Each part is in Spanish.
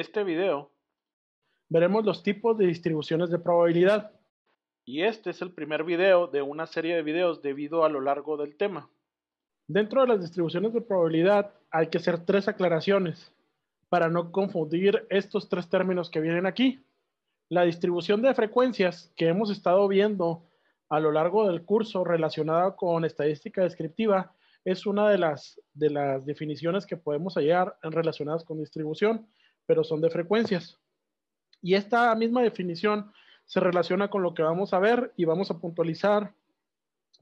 este video veremos los tipos de distribuciones de probabilidad. Y este es el primer video de una serie de videos debido a lo largo del tema. Dentro de las distribuciones de probabilidad hay que hacer tres aclaraciones para no confundir estos tres términos que vienen aquí. La distribución de frecuencias que hemos estado viendo a lo largo del curso relacionada con estadística descriptiva es una de las, de las definiciones que podemos hallar relacionadas con distribución pero son de frecuencias. Y esta misma definición se relaciona con lo que vamos a ver y vamos a puntualizar,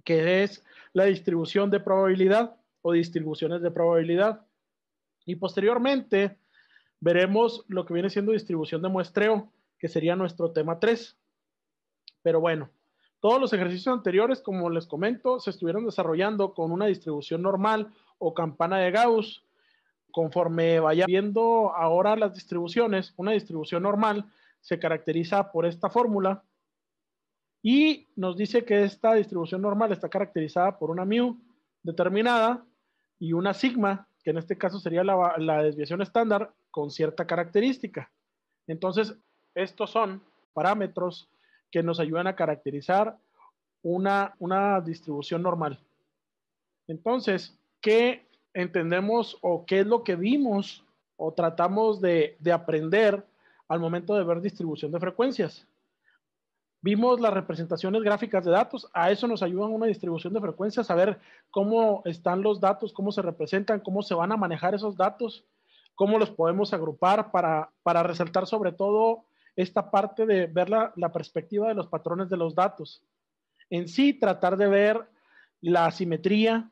que es la distribución de probabilidad o distribuciones de probabilidad. Y posteriormente veremos lo que viene siendo distribución de muestreo, que sería nuestro tema 3. Pero bueno, todos los ejercicios anteriores, como les comento, se estuvieron desarrollando con una distribución normal o campana de Gauss, Conforme vaya viendo ahora las distribuciones, una distribución normal se caracteriza por esta fórmula y nos dice que esta distribución normal está caracterizada por una mu determinada y una sigma, que en este caso sería la, desviación estándar con cierta característica. Entonces, estos son parámetros que nos ayudan a caracterizar una, una distribución normal. Entonces, ¿qué entendemos o qué es lo que vimos o tratamos de, aprender al momento de ver distribución de frecuencias. Vimos las representaciones gráficas de datos, a eso nos ayudan una distribución de frecuencias, a ver cómo están los datos, cómo se representan, cómo se van a manejar esos datos, cómo los podemos agrupar para, resaltar sobre todo esta parte de ver la, la, perspectiva de los patrones de los datos. En sí, tratar de ver la asimetría,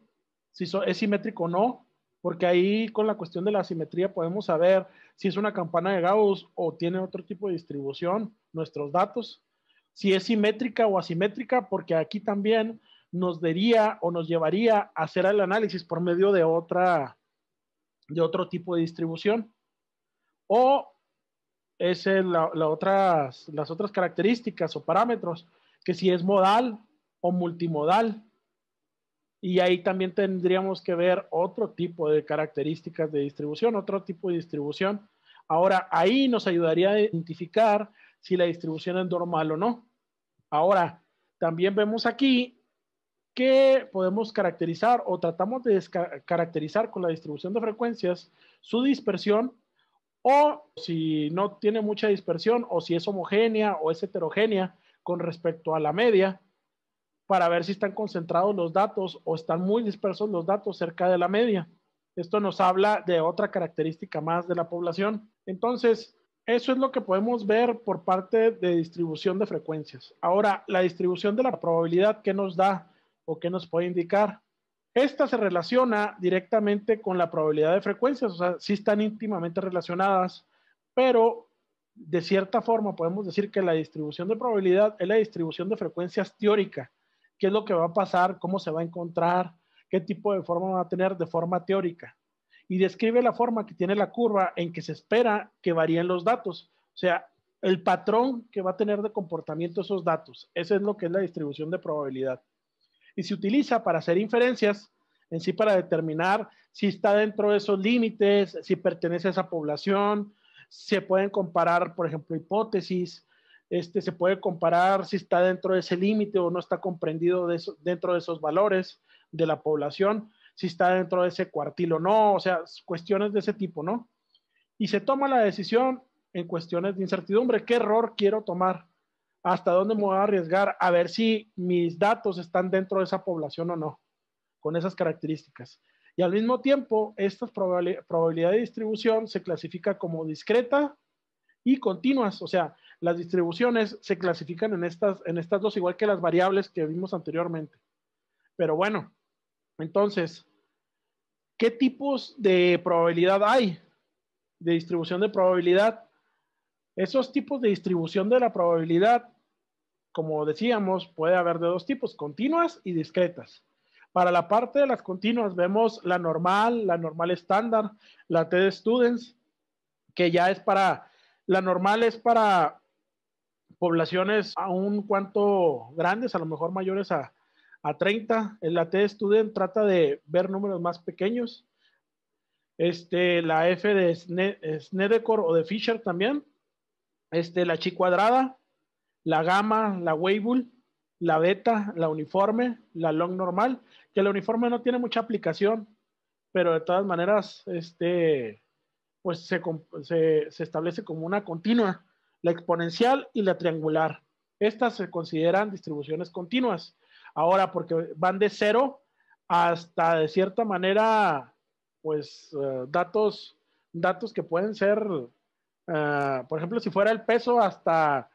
si es simétrico o no, porque ahí con la cuestión de la simetría podemos saber si es una campana de Gauss o tiene otro tipo de distribución, nuestros datos, si es simétrica o asimétrica, porque aquí también nos diría o nos llevaría a hacer el análisis por medio de otra de otro tipo de distribución. O es la, las otras características o parámetros, que si es modal o multimodal, y ahí también tendríamos que ver otro tipo de características de distribución, otro tipo de distribución. Ahora, ahí nos ayudaría a identificar si la distribución es normal o no. Ahora, también vemos aquí que podemos caracterizar o tratamos de caracterizar con la distribución de frecuencias su dispersión o si no tiene mucha dispersión o si es homogénea o es heterogénea con respecto a la media para ver si están concentrados los datos o están muy dispersos los datos cerca de la media. Esto nos habla de otra característica más de la población. Entonces, eso es lo que podemos ver por parte de distribución de frecuencias. Ahora, la distribución de la probabilidad, que nos da o que nos puede indicar? Esta se relaciona directamente con la probabilidad de frecuencias, o sea, sí están íntimamente relacionadas, pero de cierta forma podemos decir que la distribución de probabilidad es la distribución de frecuencias teórica qué es lo que va a pasar, cómo se va a encontrar, qué tipo de forma va a tener de forma teórica. Y describe la forma que tiene la curva en que se espera que varíen los datos. O sea, el patrón que va a tener de comportamiento esos datos. Eso es lo que es la distribución de probabilidad. Y se utiliza para hacer inferencias, en sí para determinar si está dentro de esos límites, si pertenece a esa población, se pueden comparar, por ejemplo, hipótesis, este, se puede comparar si está dentro de ese límite o no está comprendido dentro de esos valores de la población, si está dentro de ese cuartil o no, o sea, cuestiones de ese tipo, ¿no? Y se toma la decisión en cuestiones de incertidumbre, ¿qué error quiero tomar? ¿Hasta dónde me voy a arriesgar? A ver si mis datos están dentro de esa población o no, con esas características. Y al mismo tiempo, esta probabilidad de distribución se clasifica como discreta y continuas, o sea, las distribuciones se clasifican en estas, en dos, igual que las variables que vimos anteriormente. Pero bueno, entonces, ¿qué tipos de probabilidad hay? De distribución de probabilidad. Esos tipos de distribución de la probabilidad, como decíamos, puede haber de dos tipos, continuas y discretas. Para la parte de las continuas vemos la normal, la normal estándar, la T de Students, que ya es para, la normal es para poblaciones aún cuanto grandes, a lo mejor mayores a, a 30. La T Student trata de ver números más pequeños. Este, la F de eh, Snedecor o de Fisher también. Este, la Chi cuadrada, la gamma, la Weibull, la beta, la uniforme, la long normal, que la uniforme no tiene mucha aplicación, pero de todas maneras, este, pues se establece como una continua la exponencial y la triangular. Estas se consideran distribuciones continuas. Ahora, porque van de cero hasta de cierta manera, pues eh, datos, datos que pueden ser, eh, por ejemplo, si fuera el peso hasta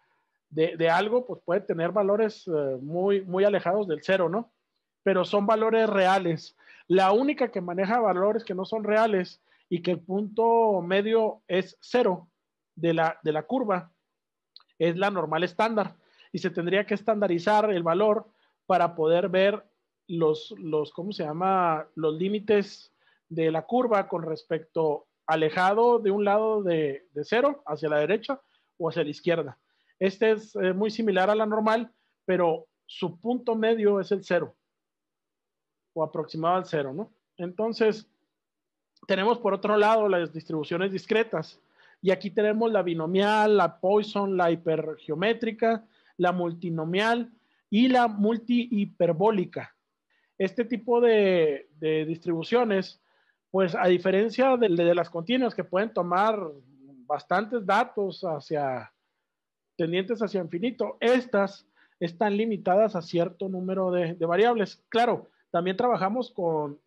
de, algo, pues puede tener valores eh, muy, muy alejados del cero, ¿no? Pero son valores reales. La única que maneja valores que no son reales y que el punto medio es cero de la, de la curva es la normal estándar y se tendría que estandarizar el valor para poder ver los, ¿cómo se llama? Los límites de la curva con respecto alejado de un lado de, cero hacia la derecha o hacia la izquierda. Este es eh, muy similar a la normal, pero su punto medio es el cero o aproximado al cero, ¿no? Entonces, tenemos por otro lado las distribuciones discretas y aquí tenemos la binomial, la Poisson, la hipergeométrica, la multinomial y la multihiperbólica. Este tipo de, distribuciones, pues a diferencia de, las continuas que pueden tomar bastantes datos hacia tendientes hacia infinito, estas están limitadas a cierto número de, variables. Claro, también trabajamos con,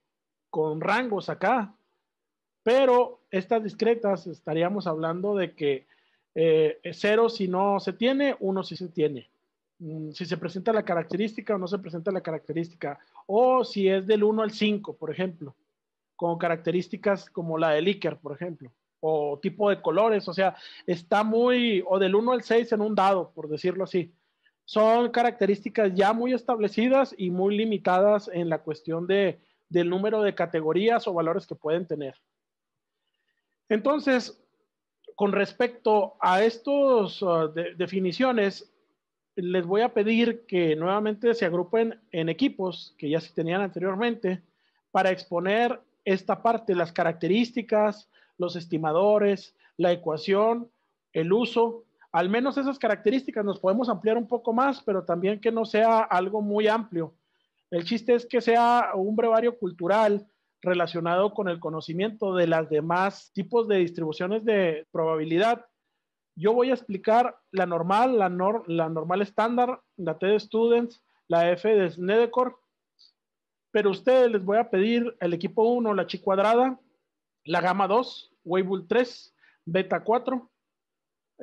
con rangos acá, pero estas discretas estaríamos hablando de que eh, cero si no se tiene, uno si se tiene. Mm, si se presenta la característica o no se presenta la característica, o si es del 1 al 5, por ejemplo, con características como la de Iker, por ejemplo, o tipo de colores, o sea, está muy, o del 1 al 6 en un dado, por decirlo así. Son características ya muy establecidas y muy limitadas en la cuestión de, del número de categorías o valores que pueden tener. Entonces, con respecto a estas uh, definiciones, les voy a pedir que nuevamente se agrupen en equipos que ya se tenían anteriormente para exponer esta parte, las características, los estimadores, la ecuación, el uso. Al menos esas características nos podemos ampliar un poco más, pero también que no sea algo muy amplio. El chiste es que sea un brevario cultural relacionado con el conocimiento de las demás tipos de distribuciones de probabilidad. Yo voy a explicar la normal, la, la normal estándar, la T de Students, la F de Snedecor. pero ustedes les voy a pedir el equipo 1, la chi cuadrada, la gama 2, Weibull 3, beta 4.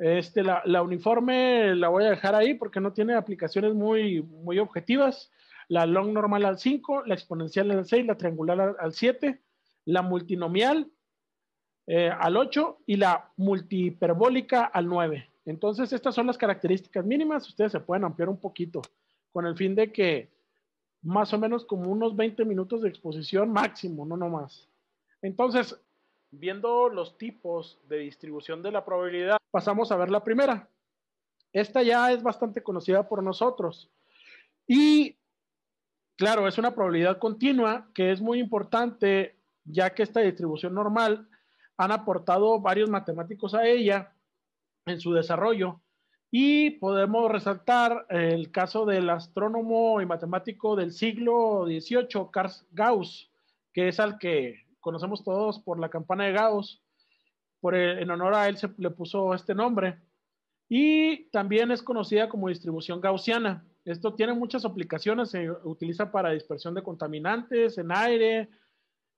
Este, la, uniforme la voy a dejar ahí porque no tiene aplicaciones muy, muy objetivas la long normal al 5, la exponencial al 6, la triangular al 7, la multinomial eh, al 8 y la multihiperbólica al 9. Entonces, estas son las características mínimas. Ustedes se pueden ampliar un poquito con el fin de que más o menos como unos 20 minutos de exposición máximo, no nomás. Entonces, viendo los tipos de distribución de la probabilidad, pasamos a ver la primera. Esta ya es bastante conocida por nosotros. Y claro, es una probabilidad continua que es muy importante ya que esta distribución normal han aportado varios matemáticos a ella en su desarrollo. Y podemos resaltar el caso del astrónomo y matemático del siglo XVIII, Carl Gauss, que es al que conocemos todos por la campana de Gauss. Por en honor a él se le puso este nombre. Y también es conocida como distribución gaussiana. Esto tiene muchas aplicaciones, se utiliza para dispersión de contaminantes en aire,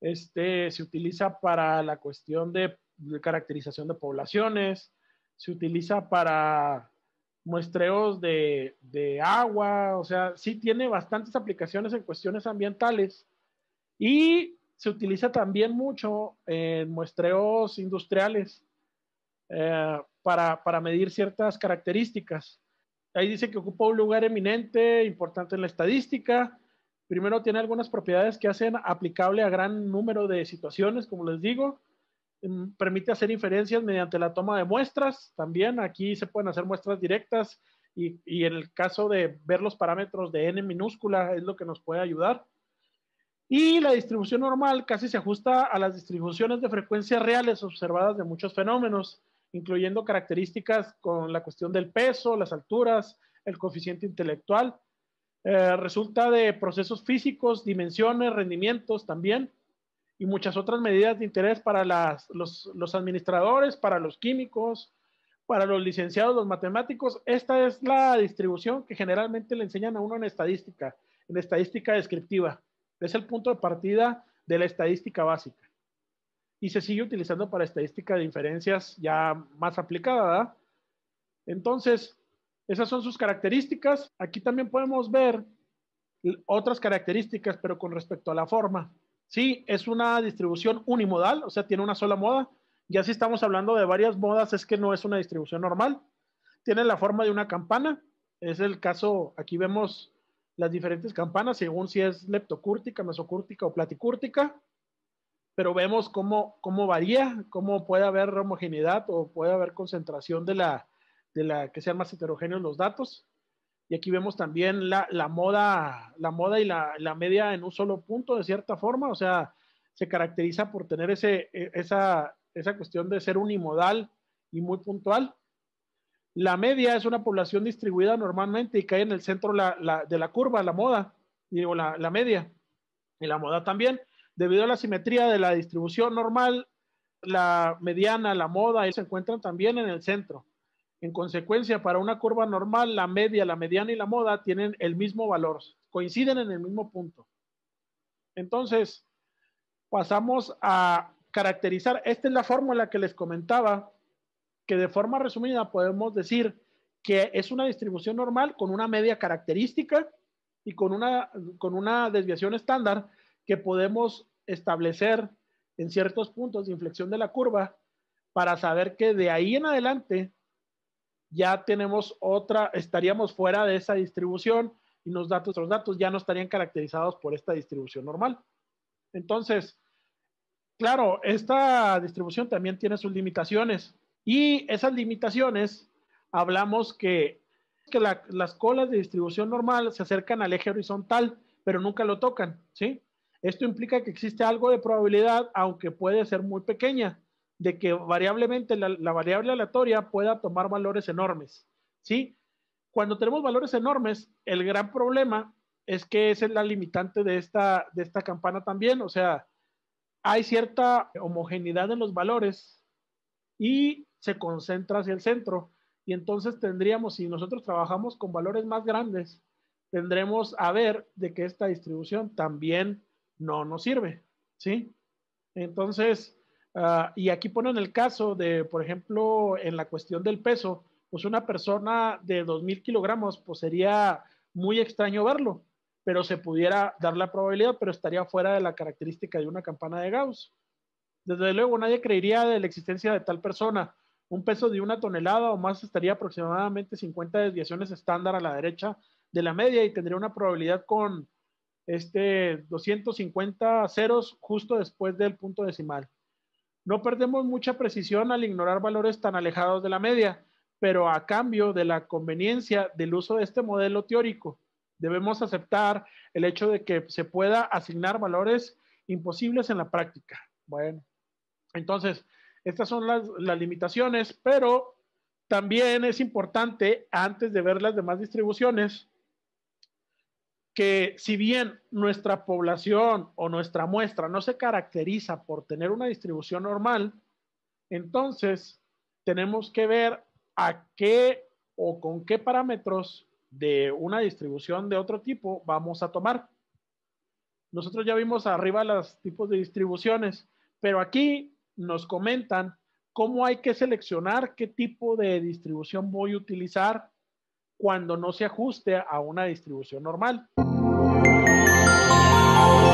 este, se utiliza para la cuestión de, caracterización de poblaciones, se utiliza para muestreos de, agua, o sea, sí tiene bastantes aplicaciones en cuestiones ambientales y se utiliza también mucho en muestreos industriales eh, para medir ciertas características. Ahí dice que ocupa un lugar eminente, importante en la estadística. Primero, tiene algunas propiedades que hacen aplicable a gran número de situaciones, como les digo. Mm, permite hacer inferencias mediante la toma de muestras. También aquí se pueden hacer muestras directas y, y en el caso de ver los parámetros de n minúscula es lo que nos puede ayudar. Y la distribución normal casi se ajusta a las distribuciones de frecuencias reales observadas de muchos fenómenos incluyendo características con la cuestión del peso, las alturas, el coeficiente intelectual. Eh, resulta de procesos físicos, dimensiones, rendimientos también y muchas otras medidas de interés para los, administradores, para los químicos, para los licenciados, los matemáticos. Esta es la distribución que generalmente le enseñan a uno en estadística, en estadística descriptiva. Es el punto de partida de la estadística básica y se sigue utilizando para estadística de inferencias ya más aplicada. Entonces, esas son sus características. Aquí también podemos ver otras características, pero con respecto a la forma. Sí, es una distribución unimodal, o sea, tiene una sola moda. Ya si estamos hablando de varias modas, es que no es una distribución normal. Tiene la forma de una campana. Es el caso, aquí vemos las diferentes campanas según si es leptocúrtica, mesocúrtica o platicúrtica pero vemos cómo, cómo varía, cómo puede haber homogeneidad o puede haber concentración de la, de la que sean más heterogéneos los datos. Y aquí vemos también la, moda, la moda y la, media en un solo punto, de cierta forma. O sea, se caracteriza por tener e, esa, cuestión de ser unimodal y muy puntual. La media es una población distribuida normalmente y cae en el centro de la curva, la moda, digo, la, la media, y la moda también. Debido a la simetría de la distribución normal, la mediana, la moda, se encuentran también en el centro. En consecuencia, para una curva normal, la media, la mediana y la moda tienen el mismo valor, coinciden en el mismo punto. Entonces, pasamos a caracterizar, esta es la fórmula que les comentaba, que de forma resumida podemos decir que es una distribución normal con una media característica y con una, con una desviación estándar que podemos establecer en ciertos puntos de inflexión de la curva para saber que de ahí en adelante ya tenemos otra, estaríamos fuera de esa distribución y los datos, los datos ya no estarían caracterizados por esta distribución normal. Entonces, claro, esta distribución también tiene sus limitaciones y esas limitaciones hablamos que, las colas de distribución normal se acercan al eje horizontal, pero nunca lo tocan, ¿sí? Esto implica que existe algo de probabilidad, aunque puede ser muy pequeña, de que variablemente la, variable aleatoria pueda tomar valores enormes. ¿sí? Cuando tenemos valores enormes, el gran problema es que esa es la limitante de esta, de esta campana también. O sea, hay cierta homogeneidad en los valores y se concentra hacia el centro. Y entonces tendríamos, si nosotros trabajamos con valores más grandes, tendremos a ver de que esta distribución también no no sirve, ¿sí? Entonces, ah, y aquí ponen el caso de, por ejemplo, en la cuestión del peso, pues una persona de 2.000 kilogramos, pues sería muy extraño verlo, pero se pudiera dar la probabilidad, pero estaría fuera de la característica de una campana de Gauss. Desde luego, nadie creería de la existencia de tal persona. Un peso de una tonelada o más estaría aproximadamente 50 desviaciones estándar a la derecha de la media y tendría una probabilidad con este 250 ceros justo después del punto decimal. No perdemos mucha precisión al ignorar valores tan alejados de la media, pero a cambio de la conveniencia del uso de este modelo teórico, debemos aceptar el hecho de que se pueda asignar valores imposibles en la práctica. Bueno, entonces, estas son las, las limitaciones, pero también es importante, antes de ver las demás distribuciones, si bien nuestra población o nuestra muestra no se caracteriza por tener una distribución normal, entonces tenemos que ver a qué o con qué parámetros de una distribución de otro tipo vamos a tomar. Nosotros ya vimos arriba los tipos de distribuciones, pero aquí nos comentan cómo hay que seleccionar qué tipo de distribución voy a utilizar cuando no se ajuste a una distribución normal. know.